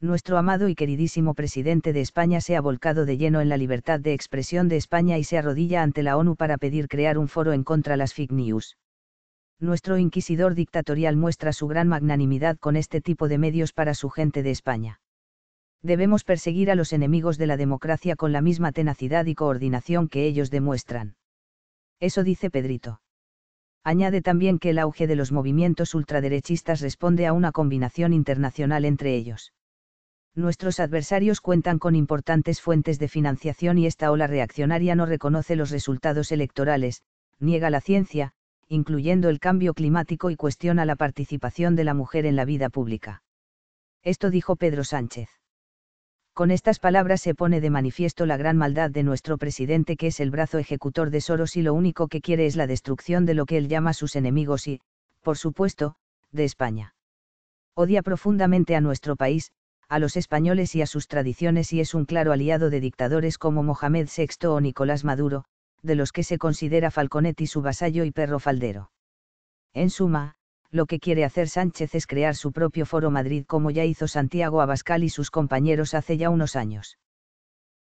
nuestro amado y queridísimo presidente de España se ha volcado de lleno en la libertad de expresión de España y se arrodilla ante la ONU para pedir crear un foro en contra las fake news. Nuestro inquisidor dictatorial muestra su gran magnanimidad con este tipo de medios para su gente de España. Debemos perseguir a los enemigos de la democracia con la misma tenacidad y coordinación que ellos demuestran. Eso dice Pedrito añade también que el auge de los movimientos ultraderechistas responde a una combinación internacional entre ellos nuestros adversarios cuentan con importantes fuentes de financiación y esta ola reaccionaria no reconoce los resultados electorales, niega la ciencia, incluyendo el cambio climático y cuestiona la participación de la mujer en la vida pública. Esto dijo Pedro Sánchez. Con estas palabras se pone de manifiesto la gran maldad de nuestro presidente que es el brazo ejecutor de Soros y lo único que quiere es la destrucción de lo que él llama sus enemigos y, por supuesto, de España. Odia profundamente a nuestro país, a los españoles y a sus tradiciones y es un claro aliado de dictadores como Mohamed VI o Nicolás Maduro, de los que se considera Falconetti su vasallo y perro faldero. En suma, lo que quiere hacer Sánchez es crear su propio Foro Madrid como ya hizo Santiago Abascal y sus compañeros hace ya unos años.